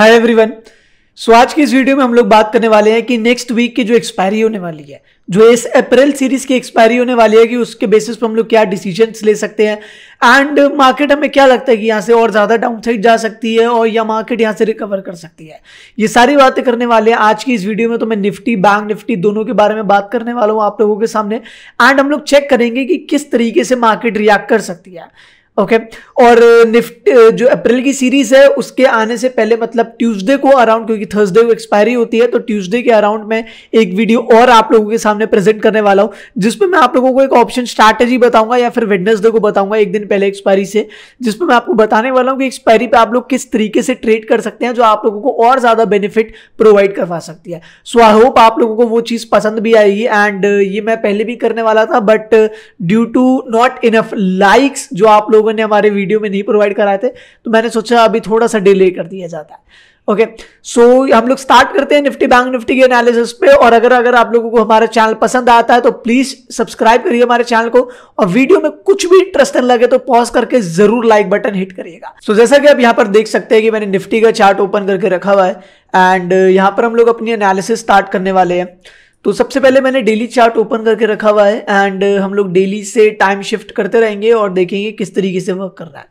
Hi everyone so आज की इस वीडियो में हम लोग बात करने वाले हैं कि नेक्स्ट वीक की जो एक्सपायरी होने वाली है जो इस अप्रैल सीरीज की एक्सपायरी होने वाली है कि उसके बेसिस पर हम लोग क्या डिसीजन ले सकते हैं एंड मार्केट हमें क्या लगता है कि यहाँ से और ज़्यादा डाउन साइड जा सकती है और या मार्केट यहाँ से रिकवर कर सकती है ये सारी बातें करने वाले हैं आज की इस वीडियो में तो मैं निफ्टी बैंक निफ्टी दोनों के बारे में बात करने वाला हूँ आप लोगों के सामने एंड हम लोग चेक करेंगे कि किस तरीके से मार्केट रिएक्ट कर सकती है ओके okay. और निफ्ट uh, uh, जो अप्रैल की सीरीज है उसके आने से पहले मतलब ट्यूसडे को अराउंड क्योंकि थर्सडे को एक्सपायरी होती है तो ट्यूसडे के अराउंड मैं एक वीडियो और आप लोगों के सामने प्रेजेंट करने वाला हूं जिसमें मैं आप लोगों को एक ऑप्शन स्ट्रैटेजी बताऊंगा या फिर वेडनेसडे को बताऊंगा एक दिन पहले एक्सपायरी से जिसमें मैं आपको बताने वाला हूँ कि एक्सपायरी पर आप लोग किस तरीके से ट्रेड कर सकते हैं जो आप लोगों को और ज़्यादा बेनिफिट प्रोवाइड करवा सकती है सो आई होप आप लोगों को वो चीज़ पसंद भी आएगी एंड uh, ये मैं पहले भी करने वाला था but due to not enough likes जो आप लोगों लोगों ने हमारे वीडियो में नहीं प्रोवाइड कराए थे तो मैंने सोचा अभी थोड़ा सा डिले कर दिया जाता है ओके सो हम लोग स्टार्ट करते हैं निफ्टी बैंक निफ्टी के एनालिसिस पे और अगर अगर आप लोगों को हमारा चैनल पसंद आता है तो प्लीज सब्सक्राइब करिए हमारे चैनल को और वीडियो में कुछ भी इंटरेस्टिंग लगे तो पॉज करके जरूर लाइक बटन हिट करिएगा सो so, जैसा कि आप यहां पर देख सकते हैं कि मैंने निफ्टी का चार्ट ओपन करके रखा हुआ है एंड यहां पर हम लोग अपनी एनालिसिस स्टार्ट करने वाले हैं तो सबसे पहले मैंने डेली चार्ट ओपन करके रखा हुआ है एंड uh, हम लोग डेली से टाइम शिफ्ट करते रहेंगे और देखेंगे किस तरीके से वर्क कर रहा है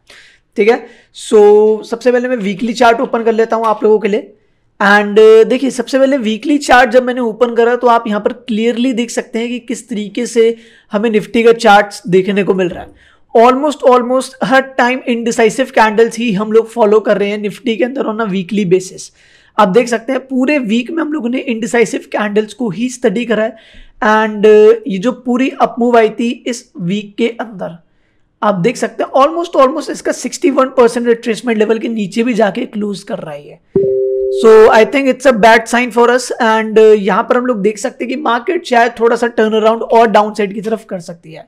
ठीक है सो so, सबसे पहले मैं वीकली चार्ट ओपन कर लेता हूँ आप लोगों के लिए एंड uh, देखिए सबसे पहले वीकली चार्ट जब मैंने ओपन करा तो आप यहाँ पर क्लियरली देख सकते हैं कि किस तरीके से हमें निफ्टी का चार्ट देखने को मिल रहा है ऑलमोस्ट ऑलमोस्ट हर टाइम इनडिसाइसिव कैंडल्स ही हम लोग फॉलो कर रहे हैं निफ्टी के अंदर ऑन अ वीकली बेसिस आप देख सकते हैं पूरे वीक में हम लोगों ने इंडिसाइसिव कैंडल्स को ही स्टडी करा है एंड ये जो पूरी अपमूव आई थी इस वीक के अंदर आप देख सकते हैं ऑलमोस्ट ऑलमोस्ट इसका 61 परसेंट रिट्रेसमेंट लेवल के नीचे भी जाके क्लोज कर रहा है so I think it's a bad sign for us and यहाँ पर हम लोग देख सकते हैं कि मार्केट शायद थोड़ा सा टर्न अराउंड और डाउन साइड की तरफ कर सकती है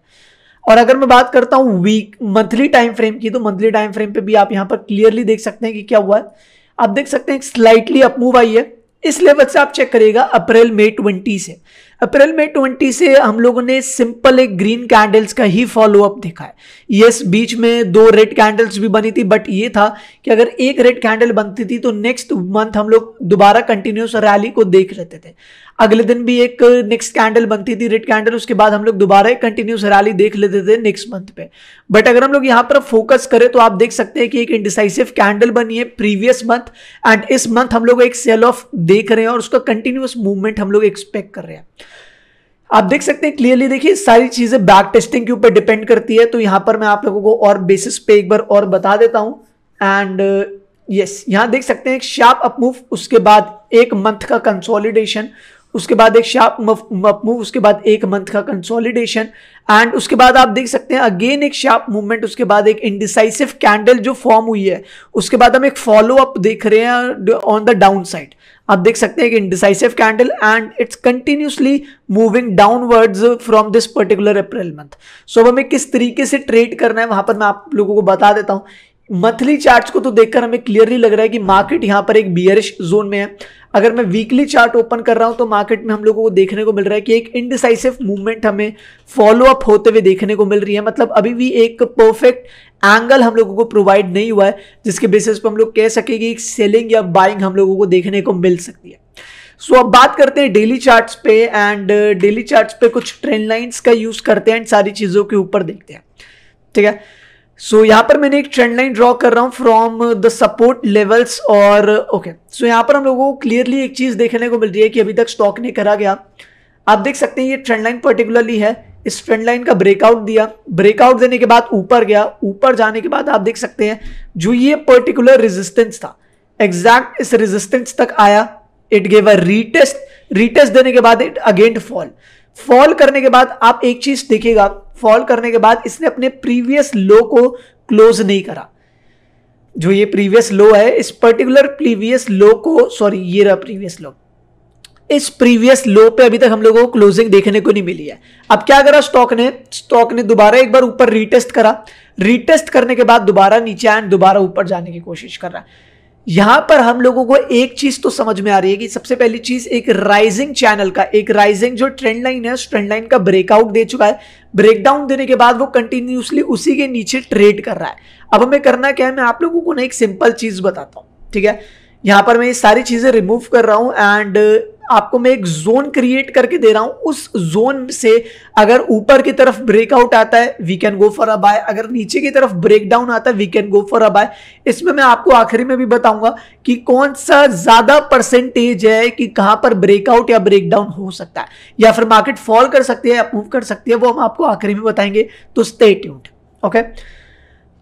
और अगर मैं बात करता हूँ वीक मंथली टाइम फ्रेम की तो मंथली टाइम फ्रेम पे भी आप यहाँ पर क्लियरली देख सकते हैं कि क्या हुआ है आप देख सकते हैं स्लाइटली अपमूव आई है इस लेवल से आप चेक करिएगा अप्रैल मई ट्वेंटी से अप्रैल मई ट्वेंटी से हम लोगों ने सिंपल एक ग्रीन कैंडल्स का ही फॉलोअप देखा है यस बीच में दो रेड कैंडल्स भी बनी थी बट ये था कि अगर एक रेड कैंडल बनती थी तो नेक्स्ट मंथ हम लोग दोबारा कंटिन्यूस रैली को देख लेते थे अगले दिन भी एक नेक्स्ट कैंडल बनती थी रेड कैंडल उसके बाद हम लोग दोबारा एक कंटिन्यूस रैली देख लेते थे नेक्स्ट मंथ पे बट अगर हम लोग यहाँ पर फोकस करें तो आप देख सकते हैं कि एक इंडिसाइसिव कैंडल बनी है प्रीवियस मंथ एंड इस मंथ हम लोग एक सेल ऑफ देख रहे हैं और उसका कंटिन्यूस मूवमेंट हम लोग एक्सपेक्ट कर रहे हैं आप देख सकते हैं क्लियरली देखिए सारी चीजें बैक टेस्टिंग के ऊपर डिपेंड करती है तो यहां पर मैं आप लोगों को और बेसिस पे एक बार और बता देता हूं एंड यस यहां देख सकते हैं शार्प अपमूव उसके बाद एक मंथ का कंसोलिडेशन उसके बाद एक शार्प मूव उसके बाद एक मंथ का कंसोलिडेशन एंड उसके बाद आप देख सकते हैं अगेन एक शार्प मूवमेंट उसके बाद एक इंडिसाइसिव कैंडल जो फॉर्म हुई है उसके बाद हम एक फॉलो अप देख रहे हैं ऑन द डाउन साइड आप देख सकते हैं कि indecisive candle and it's continuously moving downwards from this particular April month so हमें किस तरीके से ट्रेड करना है वहां पर मैं आप लोगों को बता देता हूं मंथली चार्ट्स को तो देखकर हमें क्लियरली लग रहा है कि मार्केट यहाँ पर एक बियरिश जोन में है अगर मैं वीकली चार्ट ओपन कर रहा हूं तो मार्केट में हम लोगों को देखने को मिल रहा है कि एक इनडिसाइसिव मूवमेंट हमें फॉलो अप होते हुए देखने को मिल रही है मतलब अभी भी एक परफेक्ट एंगल हम लोगों को प्रोवाइड नहीं हुआ है जिसके बेसिस पर हम लोग कह सके कि एक सेलिंग या बाइंग हम लोगों को देखने को मिल सकती है सो so, अब बात करते हैं डेली चार्ट्स पे एंड डेली चार्ट्स पे कुछ ट्रेंड लाइंस का यूज़ करते हैं एंड सारी चीज़ों के ऊपर देखते हैं ठीक है सो so, यहाँ पर मैंने एक ट्रेंड लाइन ड्रॉ कर रहा हूँ फ्रॉम द सपोर्ट लेवल्स और ओके okay. सो so, यहाँ पर हम लोगों को क्लियरली एक चीज़ देखने को मिल रही है कि अभी तक स्टॉक ने करा गया आप देख सकते हैं ये ट्रेंड लाइन पर्टिकुलरली है इस ट्रेंड लाइन का ब्रेकआउट दिया ब्रेकआउट देने के बाद ऊपर गया ऊपर जाने के बाद आप देख सकते हैं जो ये पर्टिकुलर रेजिस्टेंस था एग्जैक्ट इस रेजिस्टेंस तक आया it gave a retest retest देने के बाद इट अगेन फॉल फॉल करने के बाद आप एक चीज देखिएगा फॉल करने के बाद इसने अपने प्रीवियस लो को क्लोज नहीं करा जो ये प्रीवियस लो है इस पर्टिकुलर प्रीवियस लो को सॉरी ये रहा प्रीवियस लो इस प्रीवियस लो पे अभी तक हम लोगों को क्लोजिंग देखने को नहीं मिली है अब क्या करा स्टॉक ने स्टॉक ने दोबारा एक बार ऊपर रीटेस्ट करा रीटेस्ट करने के बाद दोबारा नीचे एंड दोबारा ऊपर जाने की कोशिश कर रहा है यहां पर हम लोगों को एक चीज तो समझ में आ रही है कि सबसे पहली चीज एक राइजिंग चैनल का एक राइजिंग जो ट्रेंड लाइन है उस ट्रेंड लाइन का ब्रेकआउट दे चुका है ब्रेकडाउन देने के बाद वो कंटिन्यूसली उसी के नीचे ट्रेड कर रहा है अब हमें करना क्या है मैं आप लोगों को ना एक सिंपल चीज बताता हूं ठीक है यहां पर मैं ये सारी चीजें रिमूव कर रहा हूं एंड आपको मैं एक जोन क्रिएट करके दे रहा हूं उस जोन से अगर ऊपर की तरफ ब्रेकआउट आता है we can go for a buy अगर नीचे की तरफ ब्रेक डाउन आता है we can go for a buy इसमें मैं आपको आखिरी में भी बताऊंगा कि कौन सा ज्यादा परसेंटेज है कि कहां पर ब्रेकआउट या ब्रेक डाउन हो सकता है या फिर मार्केट फॉल कर सकती है या मूव कर सकती है वो हम आपको आखिरी में बताएंगे तो स्टे ट्यून्ड ओके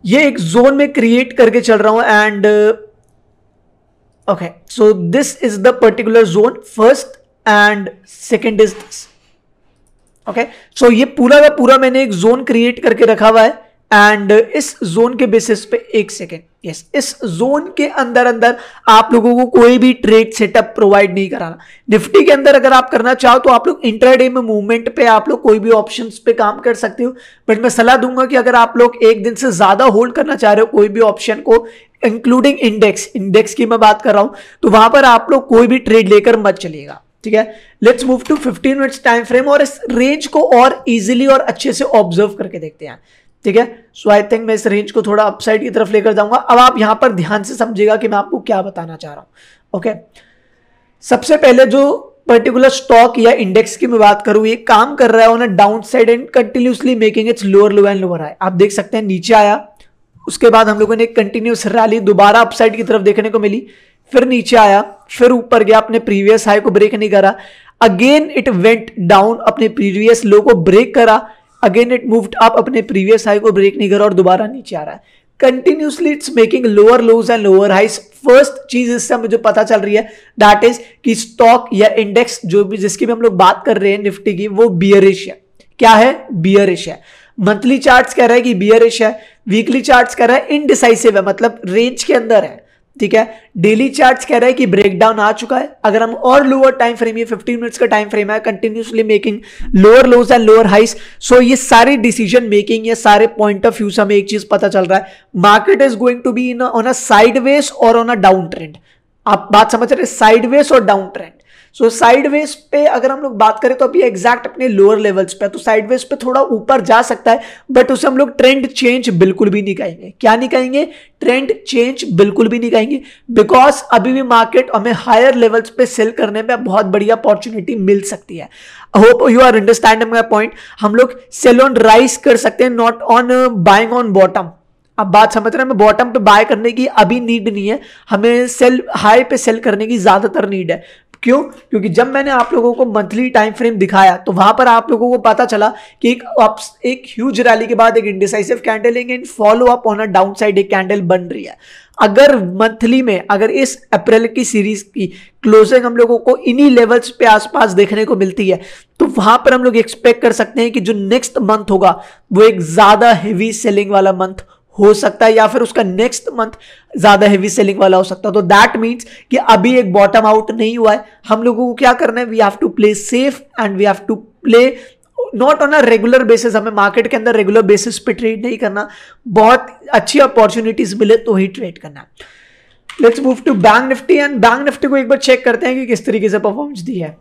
ये एक जोन में क्रिएट करके चल रहा हूं and okay so this is the particular zone first and second is this okay so ये पूरा का पूरा मैंने एक जोन क्रिएट करके रखा हुआ है एंड इस जोन के बेसिस पे एक सेकेंड यस इस जोन के अंदर अंदर आप लोगों को कोई भी ट्रेड सेटअप प्रोवाइड नहीं कराना निफ्टी के अंदर अगर आप करना चाहो तो आप लोग इंटरडे में मूवमेंट पे आप लोग कोई भी ऑप्शंस पे काम कर सकते हो बट मैं सलाह दूंगा कि अगर आप लोग एक दिन से ज़्यादा होल्ड करना चाह रहे हो कोई भी ऑप्शन को इंक्लूडिंग इंडेक्स इंडेक्स की मैं बात कर रहा हूं तो वहां पर आप लोग कोई भी ट्रेड लेकर मत चलिएगा ठीक है let's move to fifteen minutes time frame और इस रेंज को और इजिली और अच्छे से ऑब्जर्व करके देखते हैं ठीक है सो आई थिंक मैं इस रेंज को थोड़ा अपसाइड की तरफ लेकर जाऊंगा अब आप यहां पर ध्यान से समझिएगा कि मैं आपको क्या बताना चाह रहा हूं ओके सबसे पहले जो पर्टिकुलर स्टॉक या इंडेक्स की मैं बात करूं ये काम कर रहा है उन्हें down side and continuously making its lower low and lower I आप देख सकते हैं नीचे आया उसके बाद हम लोगों ने एक कंटिन्यूस रैली दोबारा अपसाइड की तरफ देखने को मिली फिर नीचे आया फिर ऊपर गया अपने प्रीवियस हाई को ब्रेक नहीं करा अगेन इट वेंट डाउन अपने प्रीवियस लो को ब्रेक करा अगेन इट मूव्ड अप अपने प्रीवियस हाई को ब्रेक नहीं कर और दोबारा नीचे आ रहा है continuously it's making lower lows and lower highs first चीज इससे मुझे पता चल रही है दैट इज कि स्टॉक या इंडेक्स जो भी जिसकी भी हम लोग बात कर रहे हैं निफ्टी की वो बियर है क्या है बियर है मंथली चार्ट्स कह रहा है कि बियर है वीकली चार्ट्स कह रहा है इनडिसाइसिव है मतलब रेंज के अंदर है ठीक है डेली चार्ट्स कह रहा है कि ब्रेकडाउन आ चुका है अगर हम और लोअर टाइम फ्रेम ये 15 मिनट्स का टाइम फ्रेम है continuously making lower lows and lower highs so ये सारे डिसीजन मेकिंग ये सारे पॉइंट ऑफ व्यू से हमें एक चीज पता चल रहा है market is going to be in on a sideways और ऑन अ डाउन ट्रेंड आप बात समझ रहे साइडवेज और down trend so so, sideways पे अगर हम लोग बात करें तो अभी एग्जैक्ट अपने लोअर लेवल्स पे तो साइडवेज पे थोड़ा ऊपर जा सकता है बट उसे हम लोग ट्रेंड चेंज बिल्कुल भी नहीं कहेंगे क्या नहीं कहेंगे ट्रेंड चेंज बिल्कुल भी नहीं कहेंगे बिकॉज अभी भी मार्केट हमें हायर लेवल्स पे सेल करने में बहुत बढ़िया अपॉर्चुनिटी मिल सकती है hope you are understand my point हम लोग सेल ऑन राइस कर सकते हैं not on buying on bottom अब बात समझ रहे हैं हमें बॉटम पे बाय करने की अभी नीड नहीं है हमें सेल हाई पे सेल करने की ज़्यादातर नीड है क्यों क्योंकि जब मैंने आप लोगों को मंथली टाइम फ्रेम दिखाया तो वहां पर आप लोगों को पता चला कि एक अप्स एक ह्यूज रैली के बाद एक indecisive candle and follow up on a down side एक कैंडल बन रही है अगर मंथली में अगर इस अप्रैल की सीरीज की क्लोजिंग हम लोगों को इन्हीं लेवल्स पे आसपास देखने को मिलती है तो वहां पर हम लोग एक्सपेक्ट कर सकते हैं कि जो नेक्स्ट मंथ होगा वो एक ज्यादा हेवी सेलिंग वाला मंथ हो सकता है या फिर उसका नेक्स्ट मंथ ज्यादा हैवी सेलिंग वाला हो सकता है तो दैट मीन्स कि अभी एक बॉटम आउट नहीं हुआ है हम लोगों को क्या करना है we have to play safe and we have to play not on a regular basis हमें मार्केट के अंदर रेगुलर बेसिस पे ट्रेड नहीं करना बहुत अच्छी अपॉर्चुनिटीज मिले तो ही ट्रेड करना let's move to bank Nifty and bank Nifty को एक बार चेक करते हैं कि किस तरीके से परफॉर्मेंस दी है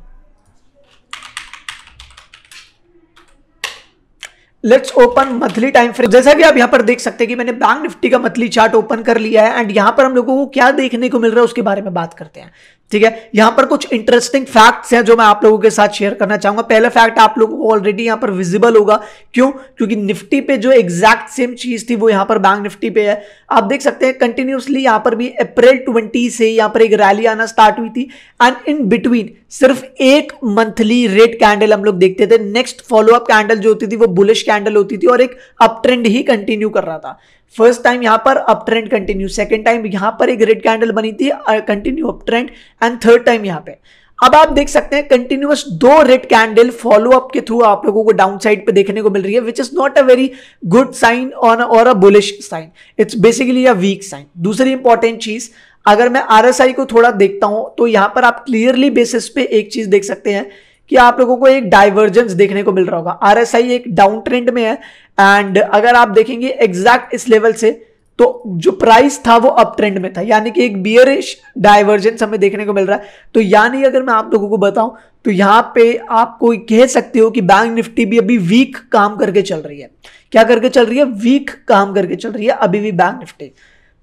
let's open monthly time frame जैसा कि आप यहां पर देख सकते हैं कि मैंने बैंक निफ्टी का मंथली चार्ट ओपन कर लिया है एंड यहां पर हम लोगों को क्या देखने को मिल रहा है उसके बारे में बात करते हैं ठीक है यहां पर कुछ इंटरेस्टिंग फैक्ट्स हैं जो मैं आप लोगों के साथ शेयर करना चाहूंगा पहला फैक्ट आप लोगों को ऑलरेडी यहां पर विजिबल होगा क्यों क्योंकि निफ्टी पे जो एग्जैक्ट सेम चीज थी वो यहां पर बैंक निफ्टी पे है आप देख सकते हैं कंटिन्यूसली यहां पर भी अप्रैल ट्वेंटी से यहां पर एक रैली आना स्टार्ट हुई थी एंड इन बिटवीन सिर्फ एक मंथली रेड कैंडल हम लोग देखते थे नेक्स्ट फॉलोअप कैंडल जो होती थी वो बुलिश कैंडल होती थी और एक अप ट्रेंड ही कंटिन्यू कर रहा था फर्स्ट टाइम यहां पर up trend continue second time यहां पर एक रेड कैंडल बनी थी continue up trend and third time यहां पे अब आप देख सकते हैं कंटिन्यूस दो रेड कैंडल फॉलो अप के थ्रू आप लोगों को डाउन साइड पर देखने को मिल रही है which is not a very good sign on और a bullish sign it's basically a weak sign दूसरी इंपॉर्टेंट चीज अगर मैं आरएसआई को थोड़ा देखता हूं तो यहां पर आप क्लियरली बेसिस पे एक चीज देख सकते हैं कि आप लोगों को एक डाइवर्जेंस देखने को मिल रहा होगा आरएसआई एक डाउन ट्रेंड में है एंड अगर आप देखेंगे एग्जैक्ट इस लेवल से तो जो प्राइस था वो अप ट्रेंड में था यानी कि एक बियरिश डाइवर्जेंस हमें देखने को मिल रहा है तो यानी अगर मैं आप लोगों को बताऊं तो यहाँ पे आप कोई कह सकते हो कि बैंक निफ्टी भी अभी वीक काम करके चल रही है क्या करके चल रही है वीक काम करके चल रही है अभी भी बैंक निफ्टी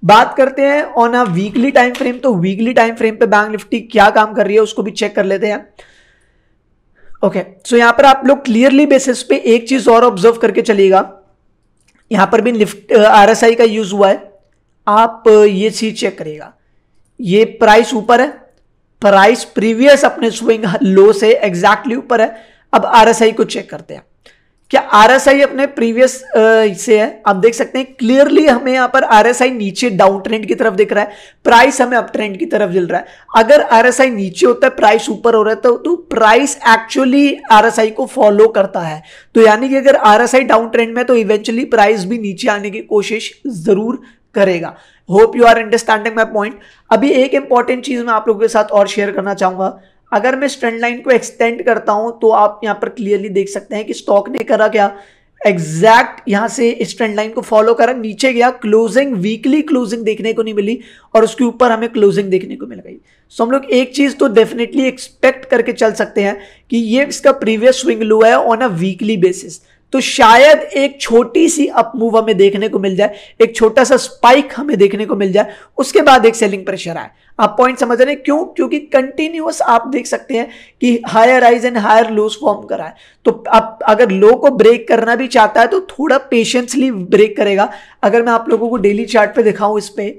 बात करते हैं on a weekly time frame तो वीकली टाइम फ्रेम पे बैंक निफ्टी क्या काम कर रही है उसको भी चेक कर लेते हैं ओके सो यहां पर आप लोग क्लियरली बेसिस पे एक चीज़ और ऑब्जर्व करके चलिएगा यहां पर भी लिफ्ट आर एस आई का यूज़ हुआ है आप ये चीज़ चेक करिएगा ये प्राइस ऊपर है प्राइस प्रीवियस अपने स्विंग लो से एग्जैक्टली exactly ऊपर है अब आर एस आई को चेक करते हैं क्या आरएसआई अपने प्रीवियस से है आप देख सकते हैं क्लियरली हमें यहाँ पर आरएसआई नीचे डाउन ट्रेंड की तरफ दिख रहा है प्राइस हमें अप ट्रेंड की तरफ मिल रहा है अगर आरएसआई नीचे होता है प्राइस ऊपर हो रहा है तो, तो प्राइस एक्चुअली आरएसआई को फॉलो करता है तो यानी कि अगर आरएसआई डाउन ट्रेंड में तो इवेंचुअली प्राइस भी नीचे आने की कोशिश जरूर करेगा hope you are understanding my point अभी एक इंपॉर्टेंट चीज मैं आप लोगों के साथ और शेयर करना चाहूंगा अगर मैं स्ट्रेंड लाइन को एक्सटेंड करता हूं तो आप यहां पर क्लियरली देख सकते हैं कि स्टॉक ने करा क्या एग्जैक्ट यहां से ट्रेंड लाइन को फॉलो करा नीचे गया क्लोजिंग वीकली क्लोजिंग देखने को नहीं मिली और उसके ऊपर हमें क्लोजिंग देखने को मिल गई सो हम लोग एक चीज तो डेफिनेटली एक्सपेक्ट करके चल सकते हैं कि ये इसका प्रीवियस स्विंग लो है ऑन अ वीकली बेसिस तो शायद एक छोटी सी अप मूव हमें देखने को मिल जाए एक छोटा सा स्पाइक हमें देखने को मिल जाए उसके बाद एक सेलिंग प्रेशर आए आप पॉइंट समझ रहे हैं क्यों क्योंकि कंटिन्यूस आप देख सकते हैं कि higher rise and higher lows form करा है तो आप अगर लो को ब्रेक करना भी चाहता है तो थोड़ा पेशेंसली ब्रेक करेगा अगर मैं आप लोगों को डेली चार्ट पे दिखाऊं इस पर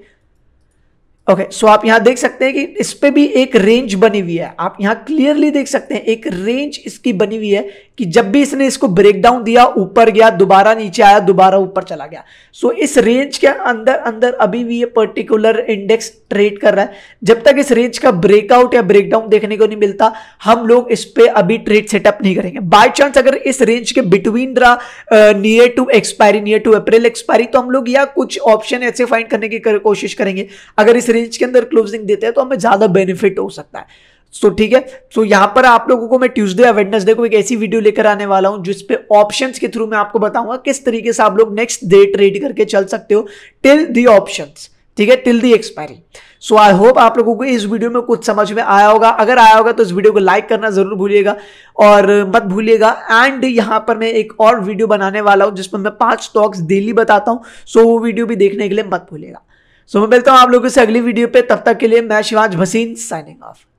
ओके okay, सो so आप यहां देख सकते हैं कि इस पे भी एक रेंज बनी हुई है आप यहां क्लियरली देख सकते हैं एक रेंज इसकी बनी हुई है कि जब भी इसने इसको ब्रेक डाउन दिया ऊपर गया दोबारा नीचे आया दोबारा ऊपर चला गया सो so, इस रेंज के अंदर अंदर अभी भी ये पर्टिकुलर इंडेक्स ट्रेड कर रहा है जब तक इस रेंज का ब्रेकआउट या ब्रेकडाउन देखने को नहीं मिलता हम लोग इस पर अभी ट्रेड सेटअप नहीं करेंगे बाई चांस अगर इस रेंज के बिटवीन रहा near to expiry near to April expiry तो हम लोग या कुछ ऑप्शन ऐसे फाइंड करने की कोशिश करेंगे अगर इस रेंज के अंदर क्लोजिंग देते हैं तो हमें ज़्यादा बेनिफिट हो सकता है सो तो ठीक है सो तो यहां पर आप लोगों को मैं ट्यूसडे या वेडनेसडे को एक ऐसी वीडियो लेकर आने वाला हूं जिसपे ऑप्शन के थ्रू मैं आपको बताऊंगा किस तरीके से आप लोग नेक्स्ट डे ट्रेड करके चल सकते हो टिल दी ऑप्शन ठीक है till the expiry so I hope आप लोगों को इस वीडियो में कुछ समझ में आया होगा अगर आया होगा तो इस वीडियो को लाइक करना जरूर भूलिएगा और मत भूलिएगा एंड यहां पर मैं एक और वीडियो बनाने वाला हूं जिसमें मैं पांच स्टॉक्स डेली बताता हूं सो so, वो वीडियो भी देखने के लिए मत भूलिएगा सो मैं मिलता हूँ आप लोगों से अगली वीडियो पे तब तक के लिए मैं शिवाज भसीन साइनिंग ऑफ